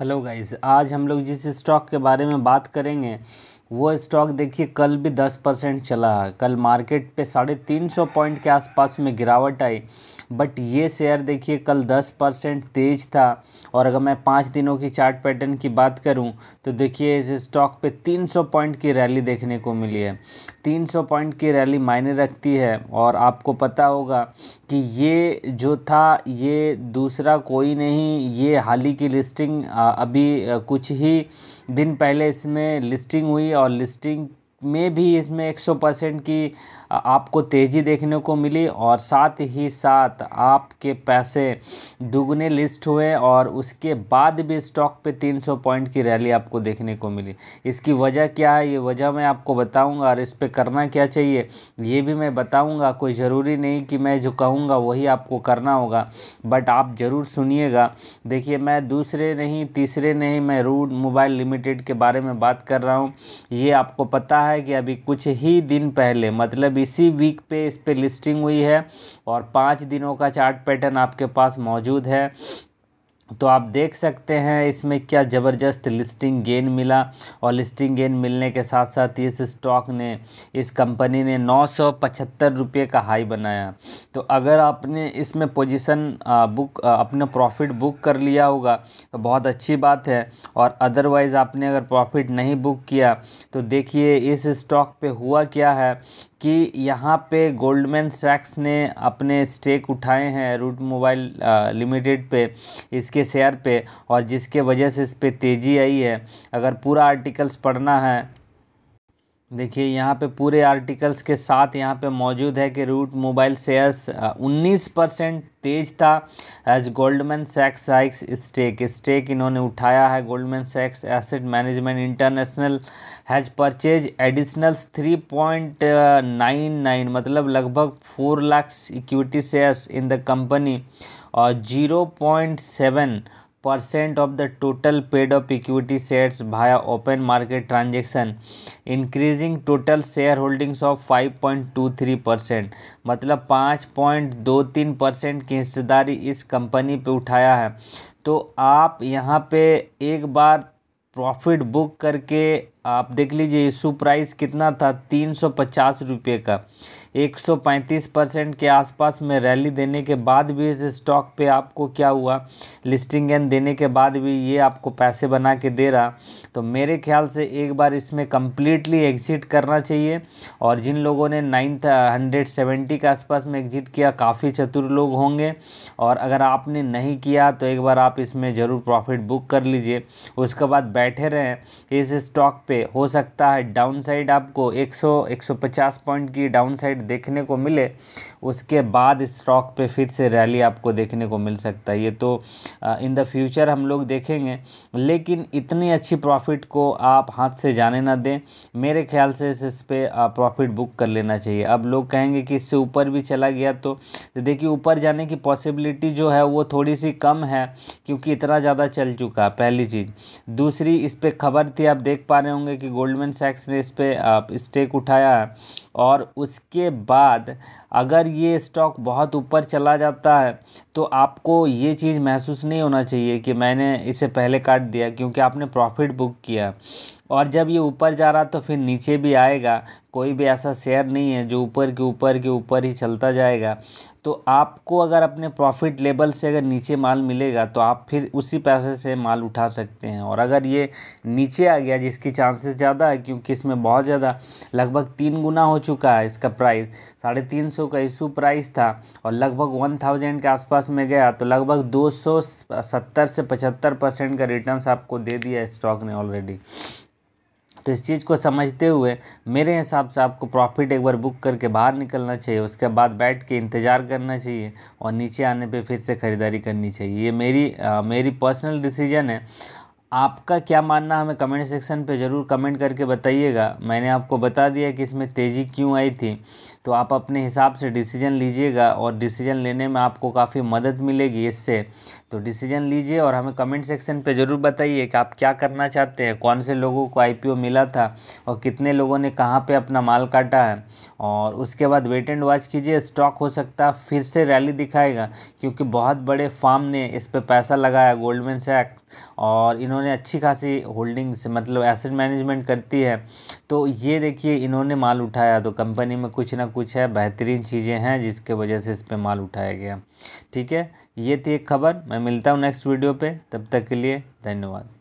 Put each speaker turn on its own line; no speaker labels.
hello guys आज हम लोग जिस स्टॉक के बारे में बात करेंगे वो स्टॉक देखिए कल भी दस परसेंट चला कल मार्केट पे साढ़े तीन सौ पॉइंट के आसपास में गिरावट आई बट ये शेयर देखिए कल दस परसेंट तेज था और अगर मैं पाँच दिनों की चार्ट पैटर्न की बात करूं तो देखिए इस स्टॉक पे तीन सौ पॉइंट की रैली देखने को मिली है तीन सौ पॉइंट की रैली मायने रखती है और आपको पता होगा कि ये जो था ये दूसरा कोई नहीं ये हाल ही की लिस्टिंग अभी कुछ ही दिन पहले इसमें लिस्टिंग हुई और लिस्टिंग में भी इसमें एक सौ परसेंट की आपको तेज़ी देखने को मिली और साथ ही साथ आपके पैसे दुगने लिस्ट हुए और उसके बाद भी स्टॉक पे 300 पॉइंट की रैली आपको देखने को मिली इसकी वजह क्या है ये वजह मैं आपको बताऊंगा और इस पर करना क्या चाहिए ये भी मैं बताऊंगा कोई ज़रूरी नहीं कि मैं जो कहूँगा वही आपको करना होगा बट आप ज़रूर सुनिएगा देखिए मैं दूसरे नहीं तीसरे नहीं मैं रूड मोबाइल लिमिटेड के बारे में बात कर रहा हूँ ये आपको पता है कि अभी कुछ ही दिन पहले मतलब बीसी वीक पे इस पर लिस्टिंग हुई है और पाँच दिनों का चार्ट पैटर्न आपके पास मौजूद है तो आप देख सकते हैं इसमें क्या ज़बरदस्त लिस्टिंग गेन मिला और लिस्टिंग गेन मिलने के साथ साथ इस स्टॉक ने इस कंपनी ने नौ सौ पचहत्तर रुपये का हाई बनाया तो अगर आपने इसमें पोजीशन बुक अपना प्रॉफिट बुक कर लिया होगा तो बहुत अच्छी बात है और अदरवाइज़ आपने अगर प्रॉफिट नहीं बुक किया तो देखिए इस स्टॉक पे हुआ क्या है कि यहाँ पे गोल्डमैन सैक्स ने अपने स्टेक उठाए हैं रूट मोबाइल लिमिटेड पे इसके के शेयर पे और जिसके वजह से इस पर तेज़ी आई है अगर पूरा आर्टिकल्स पढ़ना है देखिए यहाँ पे पूरे आर्टिकल्स के साथ यहाँ पे मौजूद है कि रूट मोबाइल शेयर्स 19 परसेंट तेज था एज गोल्डमैन सैक्स हाइक्स स्टेक स्टेक इन्होंने उठाया है गोल्डमैन सैक्स asset management international has purchase additional 3.99 मतलब लगभग four lakh equity shares in the company और zero point seven percent of the total paid off equity shares भाया open market transaction increasing total share holdings of five point two three percent मतलब पाँच point दो तीन percent की हिस्सेदारी इस company पे उठाया है तो आप यहाँ पे एक बार प्रॉफिट बुक करके आप देख लीजिए इशू प्राइस कितना था तीन सौ पचास रुपये का 135 परसेंट के आसपास में रैली देने के बाद भी इस स्टॉक पे आपको क्या हुआ लिस्टिंग एंड देने के बाद भी ये आपको पैसे बना के दे रहा तो मेरे ख्याल से एक बार इसमें कम्प्लीटली एग्ज़िट करना चाहिए और जिन लोगों ने नाइन्थ हंड्रेड सेवेंटी के आसपास में एग्ज़िट किया काफ़ी चतुर लोग होंगे और अगर आपने नहीं किया तो एक बार आप इसमें ज़रूर प्रॉफिट बुक कर लीजिए उसके बाद बैठे रहें इस स्टॉक पे हो सकता है डाउन साइड आपको 100 150 पॉइंट की डाउन साइड देखने को मिले उसके बाद स्टॉक पे फिर से रैली आपको देखने को मिल सकता है ये तो इन द फ्यूचर हम लोग देखेंगे लेकिन इतनी अच्छी प्रॉफिट को आप हाथ से जाने ना दें मेरे ख्याल से इस, पर प्रॉफिट बुक कर लेना चाहिए अब लोग कहेंगे कि इससे ऊपर भी चला गया तो, तो देखिए ऊपर जाने की पॉसिबिलिटी जो है वो थोड़ी सी कम है क्योंकि इतना ज़्यादा चल चुका है पहली चीज़ दूसरी इस पर खबर थी आप देख पा रहे होंगे कि गोल्डमैन सैक्स ने इस पर स्टेक उठाया है और उसके बाद अगर ये स्टॉक बहुत ऊपर चला जाता है तो आपको ये चीज़ महसूस नहीं होना चाहिए कि मैंने इसे पहले काट दिया क्योंकि आपने प्रॉफिट बुक किया और जब ये ऊपर जा रहा तो फिर नीचे भी आएगा कोई भी ऐसा शेयर नहीं है जो ऊपर के ऊपर के ऊपर ही चलता जाएगा तो आपको अगर अपने प्रॉफिट लेवल से अगर नीचे माल मिलेगा तो आप फिर उसी पैसे से माल उठा सकते हैं और अगर ये नीचे आ गया जिसकी चांसेस ज़्यादा है क्योंकि इसमें बहुत ज़्यादा लगभग तीन गुना हो चुका है इसका प्राइस साढ़े तीन सौ का इशू प्राइस था और लगभग वन थाउजेंड के आसपास में गया तो लगभग दो सौ सत्तर से पचहत्तर परसेंट का रिटर्न आपको दे दिया स्टॉक ने ऑलरेडी तो इस चीज़ को समझते हुए मेरे हिसाब से आपको प्रॉफिट एक बार बुक करके बाहर निकलना चाहिए उसके बाद बैठ के इंतज़ार करना चाहिए और नीचे आने पर फिर से ख़रीदारी करनी चाहिए ये मेरी आ, मेरी पर्सनल डिसीजन है आपका क्या मानना हमें कमेंट सेक्शन पे ज़रूर कमेंट करके बताइएगा मैंने आपको बता दिया कि इसमें तेज़ी क्यों आई थी तो आप अपने हिसाब से डिसीजन लीजिएगा और डिसीजन लेने में आपको काफ़ी मदद मिलेगी इससे तो डिसीजन लीजिए और हमें कमेंट सेक्शन पे ज़रूर बताइए कि आप क्या करना चाहते हैं कौन से लोगों को आई मिला था और कितने लोगों ने कहाँ पर अपना माल काटा है और उसके बाद वेट एंड वॉच कीजिए स्टॉक हो सकता है फिर से रैली दिखाएगा क्योंकि बहुत बड़े फार्म ने इस पर पैसा लगाया गोल्डमैन सैक और इन्होंने इन्होंने अच्छी खासी होल्डिंग्स मतलब एसेट मैनेजमेंट करती है तो ये देखिए इन्होंने माल उठाया तो कंपनी में कुछ ना कुछ है बेहतरीन चीज़ें हैं जिसके वजह से इस पर माल उठाया गया ठीक है ये थी एक खबर मैं मिलता हूँ नेक्स्ट वीडियो पर तब तक के लिए धन्यवाद